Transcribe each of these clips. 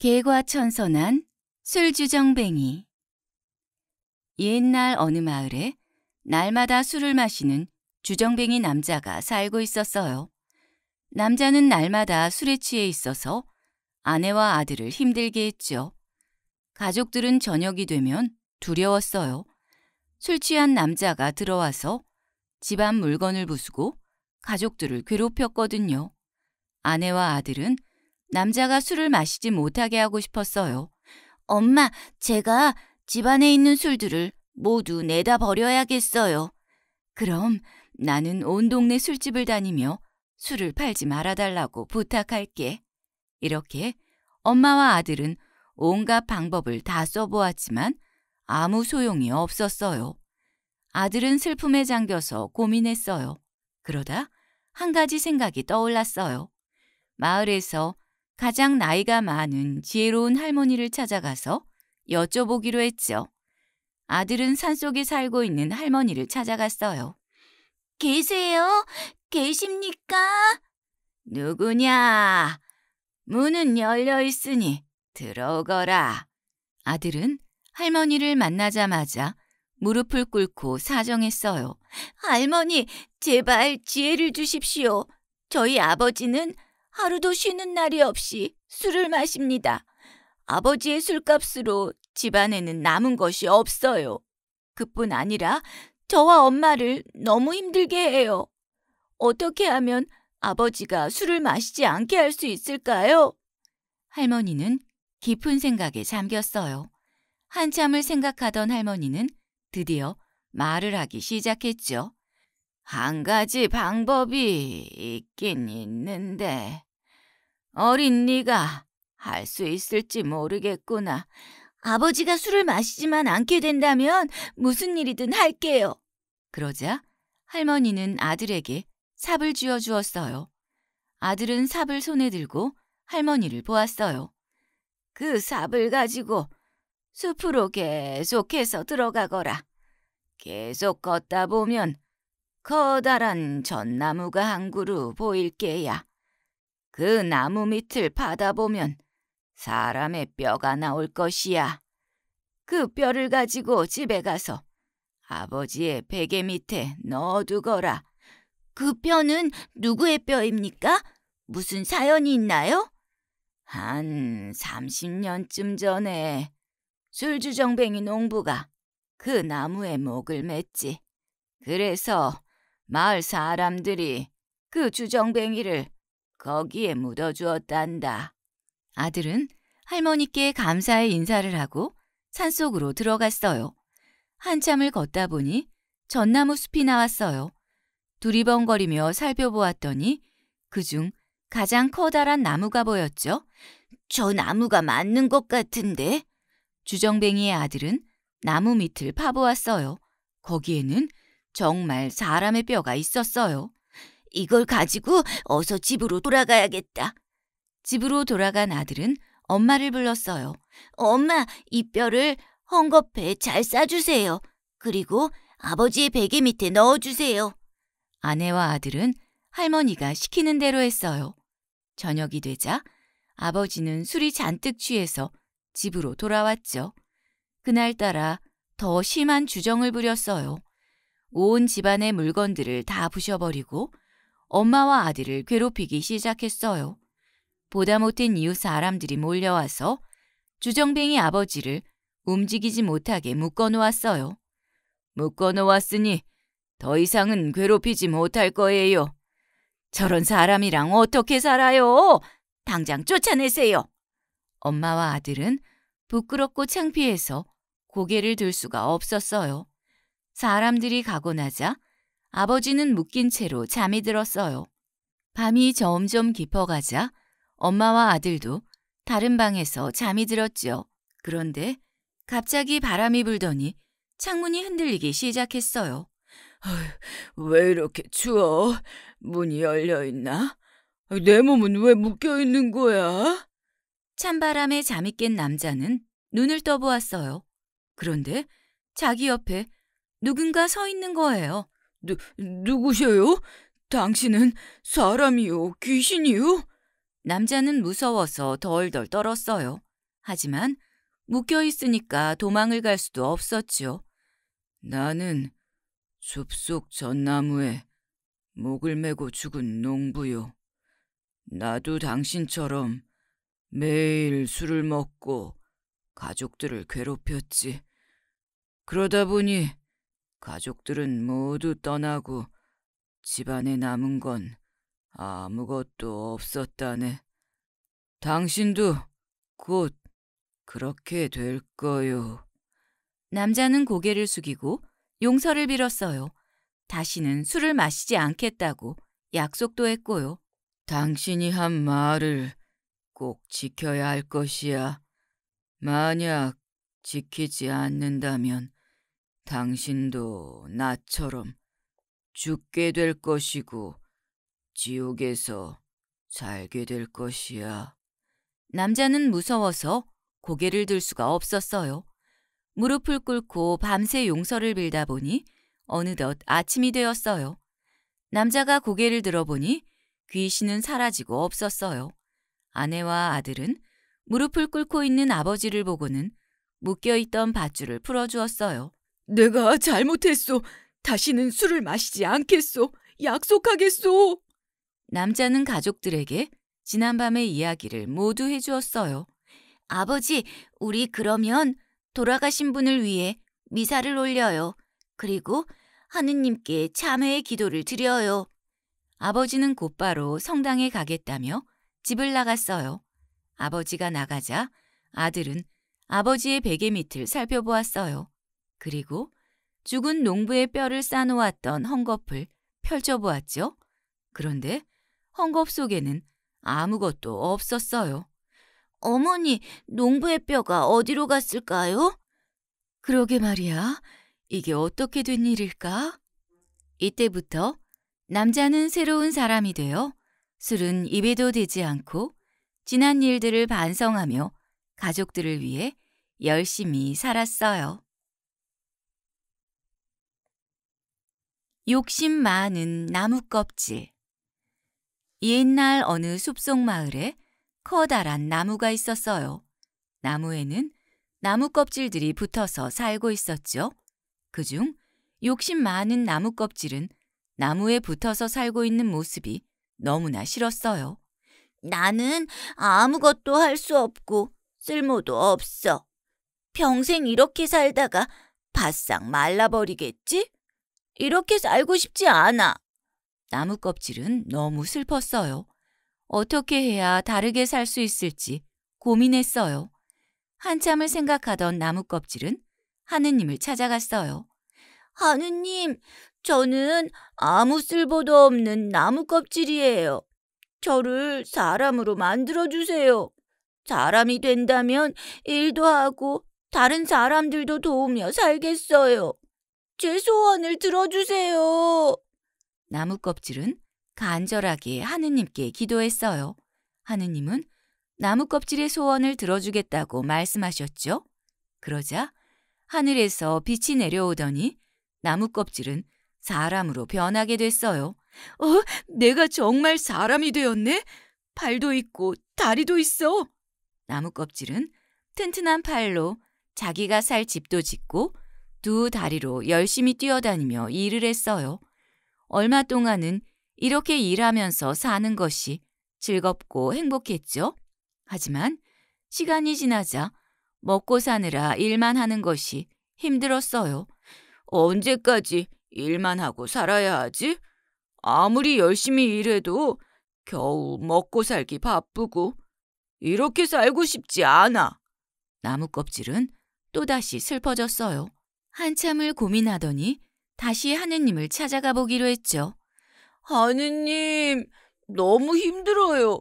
개과 천선한 술주정뱅이 옛날 어느 마을에 날마다 술을 마시는 주정뱅이 남자가 살고 있었어요. 남자는 날마다 술에 취해 있어서 아내와 아들을 힘들게 했죠. 가족들은 저녁이 되면 두려웠어요. 술 취한 남자가 들어와서 집안 물건을 부수고 가족들을 괴롭혔거든요. 아내와 아들은 남자가 술을 마시지 못하게 하고 싶었어요. 엄마, 제가 집안에 있는 술들을 모두 내다 버려야겠어요. 그럼 나는 온 동네 술집을 다니며 술을 팔지 말아달라고 부탁할게. 이렇게 엄마와 아들은 온갖 방법을 다 써보았지만 아무 소용이 없었어요. 아들은 슬픔에 잠겨서 고민했어요. 그러다 한 가지 생각이 떠올랐어요. 마을에서 가장 나이가 많은 지혜로운 할머니를 찾아가서 여쭤보기로 했죠. 아들은 산속에 살고 있는 할머니를 찾아갔어요. 계세요? 계십니까? 누구냐? 문은 열려 있으니 들어오거라. 아들은 할머니를 만나자마자 무릎을 꿇고 사정했어요. 할머니, 제발 지혜를 주십시오. 저희 아버지는 하루도 쉬는 날이 없이 술을 마십니다. 아버지의 술값으로 집안에는 남은 것이 없어요. 그뿐 아니라 저와 엄마를 너무 힘들게 해요. 어떻게 하면 아버지가 술을 마시지 않게 할 수 있을까요? 할머니는 깊은 생각에 잠겼어요. 한참을 생각하던 할머니는 드디어 말을 하기 시작했죠. 한 가지 방법이 있긴 있는데 어린 네가 할 수 있을지 모르겠구나. 아버지가 술을 마시지만 않게 된다면 무슨 일이든 할게요. 그러자 할머니는 아들에게 삽을 쥐어 주었어요. 아들은 삽을 손에 들고 할머니를 보았어요. 그 삽을 가지고 숲으로 계속해서 들어가거라. 계속 걷다 보면 커다란 전나무가 한 그루 보일게야. 그 나무 밑을 파다 보면 사람의 뼈가 나올 것이야. 그 뼈를 가지고 집에 가서 아버지의 베개 밑에 넣어두거라. 그 뼈는 누구의 뼈입니까? 무슨 사연이 있나요? 한 30년쯤 전에 술주정뱅이 농부가 그 나무에 목을 맸지. 그래서 마을 사람들이 그 주정뱅이를 거기에 묻어주었단다. 아들은 할머니께 감사의 인사를 하고 산속으로 들어갔어요. 한참을 걷다 보니 전나무 숲이 나왔어요. 두리번거리며 살펴보았더니 그 중 가장 커다란 나무가 보였죠. 저 나무가 맞는 것 같은데? 주정뱅이의 아들은 나무 밑을 파보았어요. 거기에는 정말 사람의 뼈가 있었어요. 이걸 가지고 어서 집으로 돌아가야겠다. 집으로 돌아간 아들은 엄마를 불렀어요. 엄마, 이 뼈를 헝겊에 잘 싸주세요. 그리고 아버지의 베개 밑에 넣어주세요. 아내와 아들은 할머니가 시키는 대로 했어요. 저녁이 되자 아버지는 술이 잔뜩 취해서 집으로 돌아왔죠. 그날따라 더 심한 주정을 부렸어요. 온 집안의 물건들을 다 부셔버리고 엄마와 아들을 괴롭히기 시작했어요. 보다 못한 이웃 사람들이 몰려와서 주정뱅이 아버지를 움직이지 못하게 묶어놓았어요. 묶어놓았으니 더 이상은 괴롭히지 못할 거예요. 저런 사람이랑 어떻게 살아요? 당장 쫓아내세요. 엄마와 아들은 부끄럽고 창피해서 고개를 들 수가 없었어요. 사람들이 가고 나자 아버지는 묶인 채로 잠이 들었어요. 밤이 점점 깊어가자 엄마와 아들도 다른 방에서 잠이 들었지요. 그런데 갑자기 바람이 불더니 창문이 흔들리기 시작했어요. 왜 이렇게 추워? 문이 열려 있나? 내 몸은 왜 묶여 있는 거야? 찬바람에 잠이 깬 남자는 눈을 떠보았어요. 그런데 자기 옆에 누군가 서 있는 거예요. 누, 누구세요? 당신은 사람이요, 귀신이요? 남자는 무서워서 덜덜 떨었어요. 하지만 묶여 있으니까 도망을 갈 수도 없었지요. 나는 숲속 전나무에 목을 메고 죽은 농부요. 나도 당신처럼 매일 술을 먹고 가족들을 괴롭혔지. 그러다 보니 가족들은 모두 떠나고 집안에 남은 건 아무것도 없었다네. 당신도 곧 그렇게 될 거요. 남자는 고개를 숙이고 용서를 빌었어요. 다시는 술을 마시지 않겠다고 약속도 했고요. 당신이 한 말을 꼭 지켜야 할 것이야. 만약 지키지 않는다면 당신도 나처럼 죽게 될 것이고 지옥에서 살게 될 것이야. 남자는 무서워서 고개를 들 수가 없었어요. 무릎을 꿇고 밤새 용서를 빌다 보니 어느덧 아침이 되었어요. 남자가 고개를 들어보니 귀신은 사라지고 없었어요. 아내와 아들은 무릎을 꿇고 있는 아버지를 보고는 묶여있던 밧줄을 풀어주었어요. 내가 잘못했소. 다시는 술을 마시지 않겠소. 약속하겠소. 남자는 가족들에게 지난밤의 이야기를 모두 해주었어요. 아버지, 우리 그러면 돌아가신 분을 위해 미사를 올려요. 그리고 하느님께 참회의 기도를 드려요. 아버지는 곧바로 성당에 가겠다며 집을 나갔어요. 아버지가 나가자 아들은 아버지의 베개 밑을 살펴보았어요. 그리고 죽은 농부의 뼈를 싸놓았던 헝겊을 펼쳐보았죠. 그런데 헝겊 속에는 아무것도 없었어요. 어머니, 농부의 뼈가 어디로 갔을까요? 그러게 말이야. 이게 어떻게 된 일일까? 이때부터 남자는 새로운 사람이 되어 술은 입에도 대지 않고 지난 일들을 반성하며 가족들을 위해 열심히 살았어요. 욕심 많은 나무 껍질 옛날 어느 숲속 마을에 커다란 나무가 있었어요. 나무에는 나무 껍질들이 붙어서 살고 있었죠. 그중 욕심 많은 나무 껍질은 나무에 붙어서 살고 있는 모습이 너무나 싫었어요. 나는 아무것도 할 수 없고 쓸모도 없어. 평생 이렇게 살다가 바싹 말라버리겠지? 이렇게 살고 싶지 않아. 나무 껍질은 너무 슬펐어요. 어떻게 해야 다르게 살 수 있을지 고민했어요. 한참을 생각하던 나무 껍질은 하느님을 찾아갔어요. 하느님, 저는 아무 쓸모도 없는 나무 껍질이에요. 저를 사람으로 만들어주세요. 사람이 된다면 일도 하고 다른 사람들도 도우며 살겠어요. 제 소원을 들어주세요. 나무 껍질은 간절하게 하느님께 기도했어요. 하느님은 나무 껍질의 소원을 들어주겠다고 말씀하셨죠. 그러자 하늘에서 빛이 내려오더니 나무 껍질은 사람으로 변하게 됐어요. 어, 내가 정말 사람이 되었네? 팔도 있고 다리도 있어. 나무 껍질은 튼튼한 팔로 자기가 살 집도 짓고 두 다리로 열심히 뛰어다니며 일을 했어요. 얼마 동안은 이렇게 일하면서 사는 것이 즐겁고 행복했죠. 하지만 시간이 지나자 먹고 사느라 일만 하는 것이 힘들었어요. 언제까지 일만 하고 살아야 하지? 아무리 열심히 일해도 겨우 먹고 살기 바쁘고 이렇게 살고 싶지 않아. 나무 껍질은 또다시 슬퍼졌어요. 한참을 고민하더니 다시 하느님을 찾아가 보기로 했죠. 하느님, 너무 힘들어요.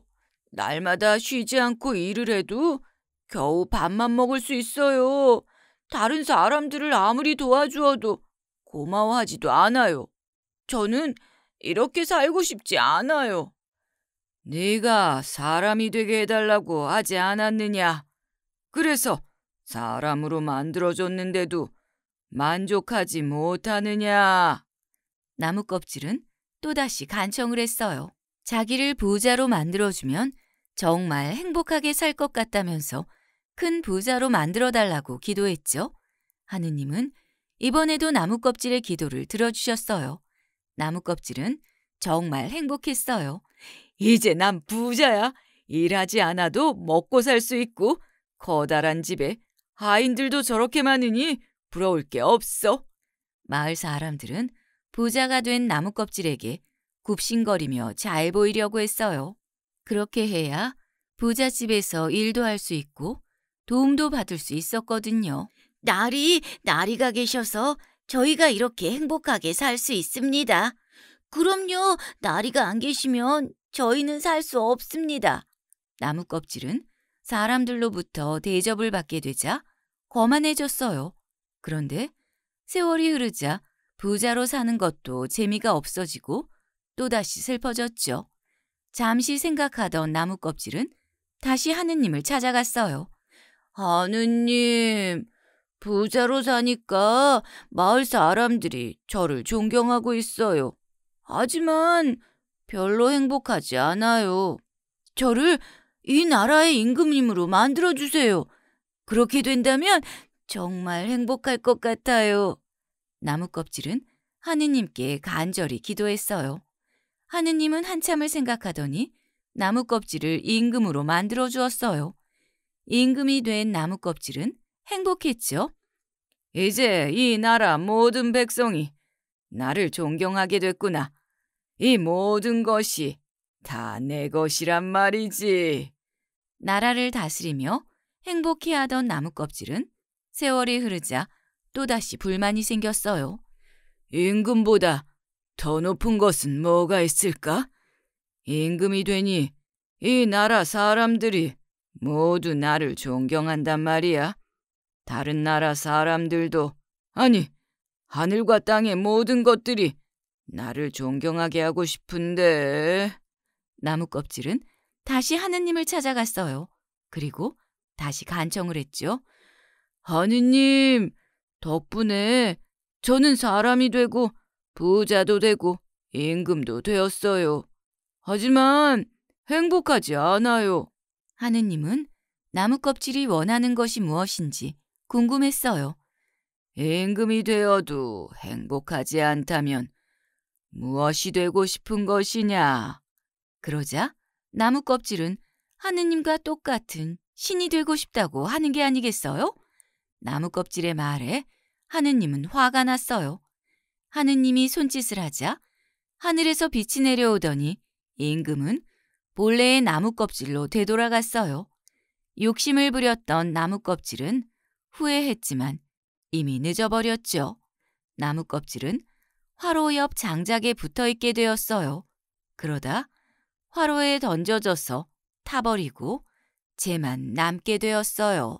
날마다 쉬지 않고 일을 해도 겨우 밥만 먹을 수 있어요. 다른 사람들을 아무리 도와주어도 고마워하지도 않아요. 저는 이렇게 살고 싶지 않아요. 네가 사람이 되게 해달라고 하지 않았느냐? 그래서 사람으로 만들어졌는데도 만족하지 못하느냐? 나무 껍질은 또다시 간청을 했어요. 자기를 부자로 만들어주면 정말 행복하게 살 것 같다면서 큰 부자로 만들어달라고 기도했죠. 하느님은 이번에도 나무 껍질의 기도를 들어주셨어요. 나무 껍질은 정말 행복했어요. 이제 난 부자야. 일하지 않아도 먹고 살 수 있고 커다란 집에 하인들도 저렇게 많으니 부러울 게 없어. 마을 사람들은 부자가 된 나무 껍질에게 굽신거리며 잘 보이려고 했어요. 그렇게 해야 부자집에서 일도 할 수 있고 도움도 받을 수 있었거든요. 나리, 나리가 계셔서 저희가 이렇게 행복하게 살 수 있습니다. 그럼요, 나리가 안 계시면 저희는 살 수 없습니다. 나무 껍질은 사람들로부터 대접을 받게 되자 거만해졌어요. 그런데 세월이 흐르자 부자로 사는 것도 재미가 없어지고 또다시 슬퍼졌죠. 잠시 생각하던 나무 껍질은 다시 하느님을 찾아갔어요. 하느님, 아, 부자로 사니까 마을 사람들이 저를 존경하고 있어요. 하지만 별로 행복하지 않아요. 저를 이 나라의 임금님으로 만들어주세요. 그렇게 된다면 정말 행복할 것 같아요. 나무 껍질은 하느님께 간절히 기도했어요. 하느님은 한참을 생각하더니 나무 껍질을 임금으로 만들어 주었어요. 임금이 된 나무 껍질은 행복했죠. 이제 이 나라 모든 백성이 나를 존경하게 됐구나. 이 모든 것이 다 내 것이란 말이지. 나라를 다스리며 행복해하던 나무 껍질은 세월이 흐르자 또다시 불만이 생겼어요. 임금보다 더 높은 것은 뭐가 있을까? 임금이 되니 이 나라 사람들이 모두 나를 존경한단 말이야. 다른 나라 사람들도 아니 하늘과 땅의 모든 것들이 나를 존경하게 하고 싶은데 나무 껍질은 다시 하느님을 찾아갔어요. 그리고 다시 간청을 했죠. 하느님, 덕분에 저는 사람이 되고 부자도 되고 임금도 되었어요. 하지만 행복하지 않아요. 하느님은 나무 껍질이 원하는 것이 무엇인지 궁금했어요. 임금이 되어도 행복하지 않다면 무엇이 되고 싶은 것이냐? 그러자 나무 껍질은 하느님과 똑같은 신이 되고 싶다고 하는 게 아니겠어요? 나무 껍질의 말에 하느님은 화가 났어요. 하느님이 손짓을 하자 하늘에서 빛이 내려오더니 임금은 본래의 나무 껍질로 되돌아갔어요. 욕심을 부렸던 나무 껍질은 후회했지만 이미 늦어버렸죠. 나무 껍질은 화로 옆 장작에 붙어 있게 되었어요. 그러다 화로에 던져져서 타버리고 재만 남게 되었어요.